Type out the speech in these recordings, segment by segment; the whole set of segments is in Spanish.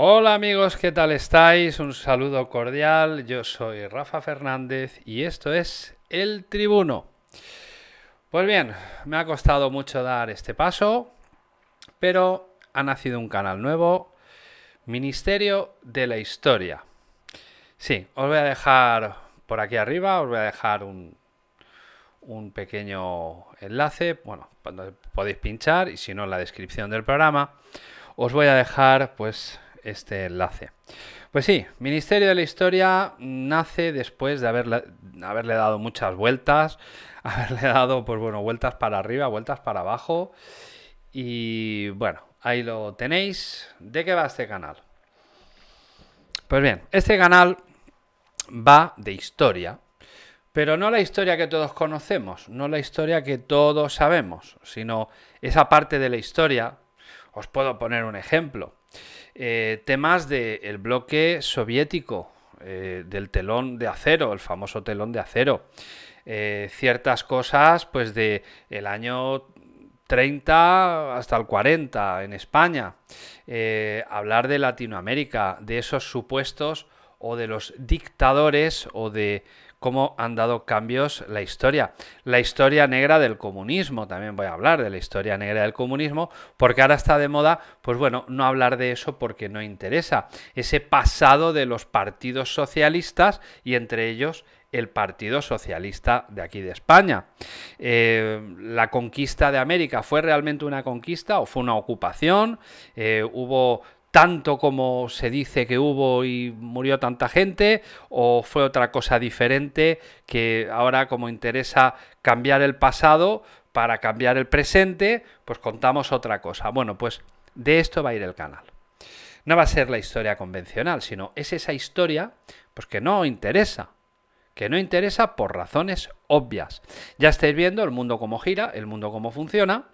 Hola amigos, ¿qué tal estáis? Un saludo cordial, yo soy Rafa Fernández y esto es El Tribuno. Pues bien, me ha costado mucho dar este paso, pero ha nacido un canal nuevo, Ministerio de la Historia. Sí, os voy a dejar por aquí arriba, os voy a dejar un, pequeño enlace, bueno, cuando podéis pinchar y si no en la descripción del programa, os voy a dejar pues este enlace. Pues sí, Ministerio de la Historia nace después de haberle, haberle dado muchas vueltas, haberle dado, pues bueno, vueltas para arriba, vueltas para abajo. Y bueno, ahí lo tenéis. ¿De qué va este canal? Pues bien, este canal va de historia, pero no la historia que todos conocemos, no la historia que todos sabemos, sino esa parte de la historia os puedo poner un ejemplo. Eh, temas del bloque soviético, eh, del telón de acero, el famoso telón de acero. Eh, ciertas cosas pues de el año 30 hasta el 40 en España. hablar de Latinoamérica, de esos supuestos o de los dictadores o de cómo han dado cambios la historia. La historia negra del comunismo, también voy a hablar de la historia negra del comunismo, porque ahora está de moda, pues bueno, no hablar de eso porque no interesa. Ese pasado de los partidos socialistas y entre ellos el Partido Socialista de aquí de España. Eh, la conquista de América fue realmente una conquista o fue una ocupación. Eh, hubo tanto como se dice que hubo y murió tanta gente o fue otra cosa diferente que ahora como interesa cambiar el pasado para cambiar el presente, pues contamos otra cosa. Bueno, pues de esto va a ir el canal. No va a ser la historia convencional, sino es esa historia pues que no interesa, que no interesa por razones obvias. Ya estáis viendo el mundo cómo gira, el mundo cómo funciona.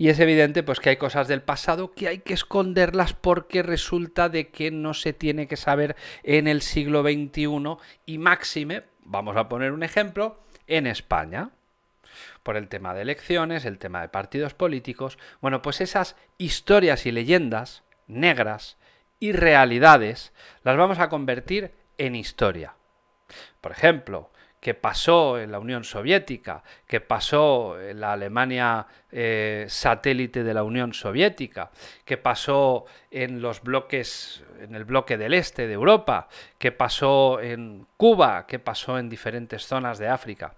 Y es evidente pues que hay cosas del pasado que hay que esconderlas porque resulta de que no se tiene que saber en el siglo XXI y máxime, vamos a poner un ejemplo, en España. Por el tema de elecciones, el tema de partidos políticos. Bueno, pues esas historias y leyendas negras y realidades las vamos a convertir en historia. Por ejemplo, que pasó en la Unión Soviética, que pasó en la Alemania eh, satélite de la Unión Soviética, que pasó en los bloques, en el bloque del este de Europa, que pasó en Cuba, que pasó en diferentes zonas de África.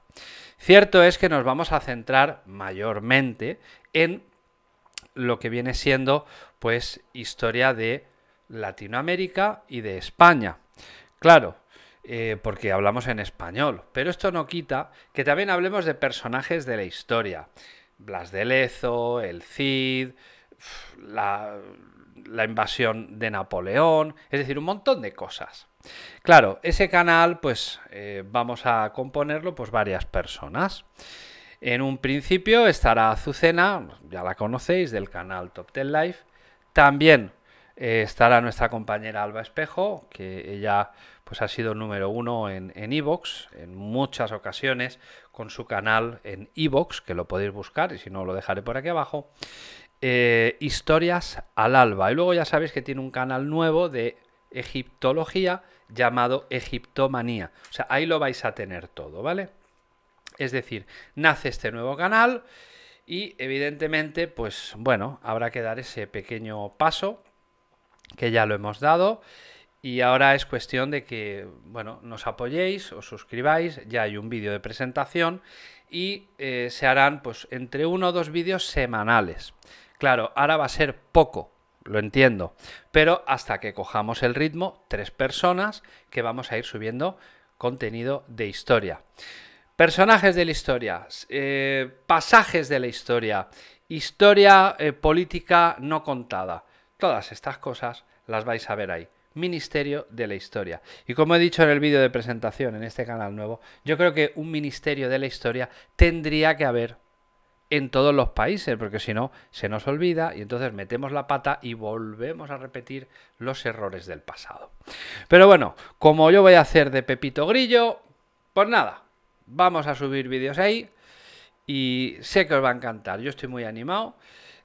Cierto es que nos vamos a centrar mayormente en lo que viene siendo, pues, historia de Latinoamérica y de España. Claro, eh, porque hablamos en español. Pero esto no quita que también hablemos de personajes de la historia. Blas de Lezo, el Cid, la, invasión de Napoleón, es decir, un montón de cosas. Claro, ese canal pues eh, vamos a componerlo pues varias personas. En un principio estará Azucena, ya la conocéis, del canal Top Ten Life. También eh, estará nuestra compañera Alba Espejo, que ella pues ha sido número uno en Evox, en, en, muchas ocasiones, con su canal en Evox, que lo podéis buscar, y si no lo dejaré por aquí abajo. Eh, historias al alba. Y luego ya sabéis que tiene un canal nuevo de egiptología llamado Egiptomanía. O sea, ahí lo vais a tener todo, ¿vale? Es decir, nace este nuevo canal y evidentemente, pues bueno, habrá que dar ese pequeño paso que ya lo hemos dado y ahora es cuestión de que, bueno, nos apoyéis, os suscribáis, ya hay un vídeo de presentación y eh, se harán pues entre uno o dos vídeos semanales. Claro, ahora va a ser poco, lo entiendo, pero hasta que cojamos el ritmo, tres personas que vamos a ir subiendo contenido de historia. Personajes de la historia, eh, pasajes de la historia, historia eh, política no contada, todas estas cosas las vais a ver ahí ministerio de la historia. Y como he dicho en el vídeo de presentación en este canal nuevo, yo creo que un ministerio de la historia tendría que haber en todos los países, porque si no, se nos olvida y entonces metemos la pata y volvemos a repetir los errores del pasado. Pero bueno, como yo voy a hacer de Pepito Grillo, pues nada, vamos a subir vídeos ahí y sé que os va a encantar, yo estoy muy animado.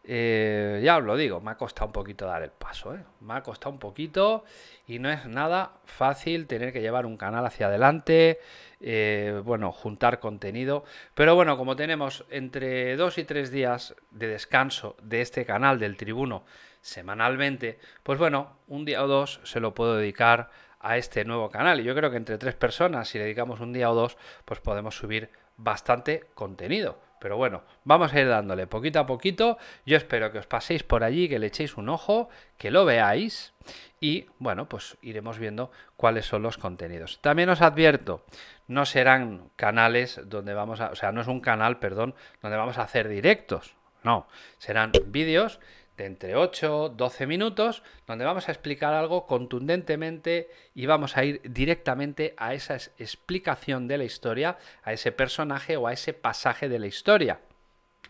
Eh, ya os lo digo, me ha costado un poquito dar el paso, ¿eh? me ha costado un poquito y no es nada fácil tener que llevar un canal hacia adelante, eh, bueno, juntar contenido, pero bueno, como tenemos entre dos y tres días de descanso de este canal del tribuno semanalmente, pues bueno, un día o dos se lo puedo dedicar a este nuevo canal y yo creo que entre tres personas, si dedicamos un día o dos, pues podemos subir bastante contenido. Pero bueno, vamos a ir dándole poquito a poquito. Yo espero que os paséis por allí, que le echéis un ojo, que lo veáis y bueno, pues iremos viendo cuáles son los contenidos. También os advierto, no serán canales donde vamos a, o sea, no es un canal, perdón, donde vamos a hacer directos. No, serán vídeos de entre 8, 12 minutos, donde vamos a explicar algo contundentemente y vamos a ir directamente a esa explicación de la historia, a ese personaje o a ese pasaje de la historia.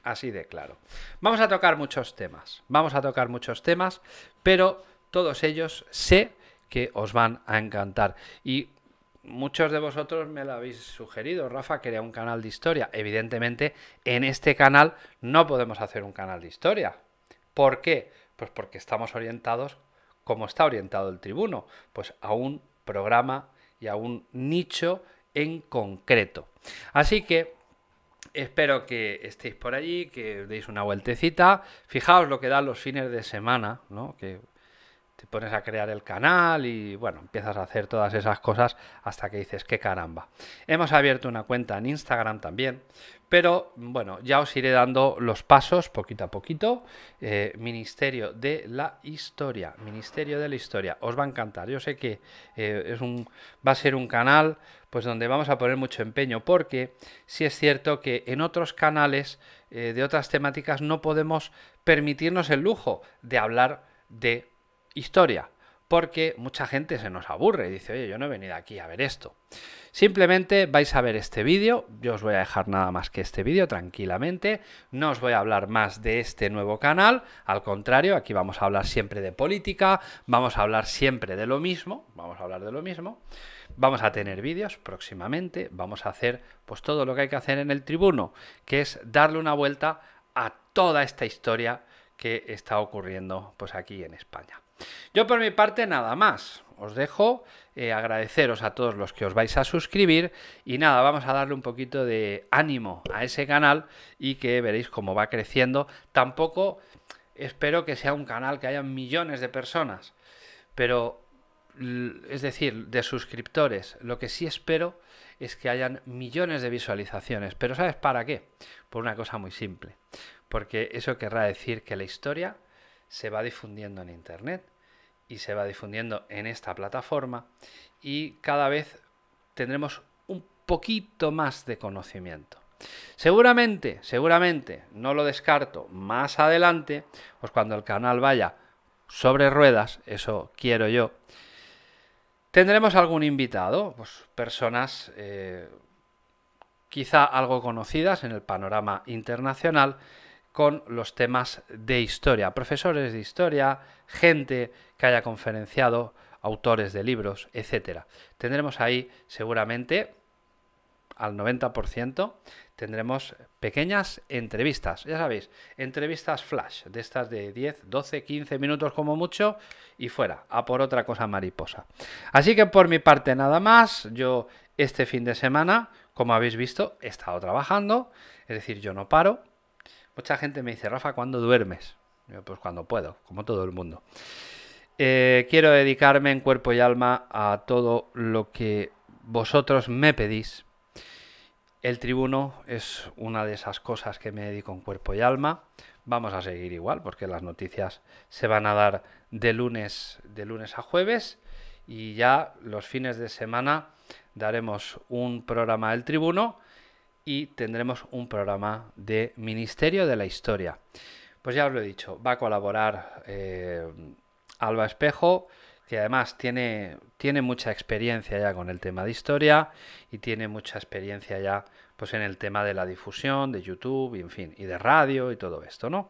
Así de claro. Vamos a tocar muchos temas, vamos a tocar muchos temas, pero todos ellos sé que os van a encantar. Y muchos de vosotros me lo habéis sugerido, Rafa quería un canal de historia. Evidentemente, en este canal no podemos hacer un canal de historia ¿Por qué? Pues porque estamos orientados como está orientado el tribuno, pues a un programa y a un nicho en concreto. Así que espero que estéis por allí, que deis una vueltecita. Fijaos lo que dan los fines de semana, ¿no? te pones a crear el canal y bueno, empiezas a hacer todas esas cosas hasta que dices, qué caramba. Hemos abierto una cuenta en Instagram también, pero bueno, ya os iré dando los pasos poquito a poquito. Eh, Ministerio de la Historia, Ministerio de la Historia, os va a encantar. Yo sé que eh, es un, va a ser un canal pues donde vamos a poner mucho empeño, porque sí es cierto que en otros canales eh, de otras temáticas no podemos permitirnos el lujo de hablar de historia, porque mucha gente se nos aburre y dice, oye, yo no he venido aquí a ver esto. Simplemente vais a ver este vídeo, yo os voy a dejar nada más que este vídeo tranquilamente, no os voy a hablar más de este nuevo canal, al contrario, aquí vamos a hablar siempre de política, vamos a hablar siempre de lo mismo, vamos a hablar de lo mismo, vamos a tener vídeos próximamente, vamos a hacer pues todo lo que hay que hacer en el tribuno, que es darle una vuelta a toda esta historia que está ocurriendo pues aquí en España. Yo por mi parte nada más. Os dejo eh, agradeceros a todos los que os vais a suscribir y nada, vamos a darle un poquito de ánimo a ese canal y que veréis cómo va creciendo. Tampoco espero que sea un canal que haya millones de personas, pero es decir, de suscriptores. Lo que sí espero es que hayan millones de visualizaciones. Pero ¿sabes para qué? Por una cosa muy simple. Porque eso querrá decir que la historia se va difundiendo en Internet y se va difundiendo en esta plataforma y cada vez tendremos un poquito más de conocimiento. Seguramente, seguramente, no lo descarto, más adelante, pues cuando el canal vaya sobre ruedas, eso quiero yo, tendremos algún invitado, pues personas eh, quizá algo conocidas en el panorama internacional, con los temas de historia, profesores de historia, gente que haya conferenciado, autores de libros, etc. Tendremos ahí seguramente al 90% tendremos pequeñas entrevistas, ya sabéis, entrevistas flash, de estas de 10, 12, 15 minutos como mucho y fuera, a por otra cosa mariposa. Así que por mi parte nada más, yo este fin de semana, como habéis visto, he estado trabajando, es decir, yo no paro, Mucha gente me dice, Rafa, ¿cuándo duermes? pues cuando puedo, como todo el mundo. Eh, quiero dedicarme en cuerpo y alma a todo lo que vosotros me pedís. El tribuno es una de esas cosas que me dedico en cuerpo y alma. Vamos a seguir igual porque las noticias se van a dar de lunes, de lunes a jueves y ya los fines de semana daremos un programa del tribuno y tendremos un programa de Ministerio de la Historia. Pues ya os lo he dicho, va a colaborar eh, Alba Espejo, que además tiene, tiene mucha experiencia ya con el tema de historia y tiene mucha experiencia ya pues en el tema de la difusión, de YouTube, y en fin, y de radio y todo esto, ¿no?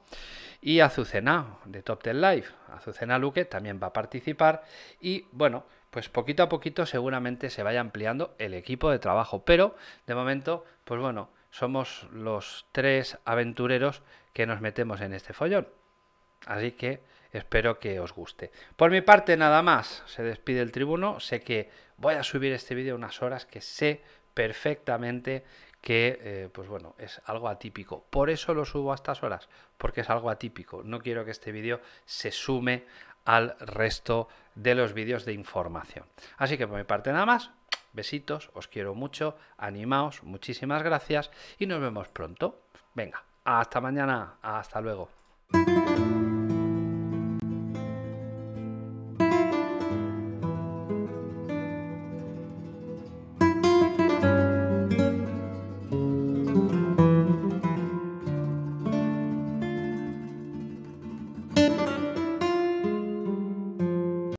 Y Azucena, de Top Ten Live, Azucena Luque también va a participar y bueno, pues poquito a poquito seguramente se vaya ampliando el equipo de trabajo, pero de momento pues bueno, somos los tres aventureros que nos metemos en este follón. Así que espero que os guste. Por mi parte nada más, se despide el tribuno, sé que voy a subir este vídeo unas horas que sé perfectamente que, eh, pues bueno, es algo atípico. Por eso lo subo a estas horas, porque es algo atípico. No quiero que este vídeo se sume al resto de los vídeos de información. Así que por mi parte nada más, Besitos, os quiero mucho, animaos, muchísimas gracias y nos vemos pronto. Venga, hasta mañana, hasta luego.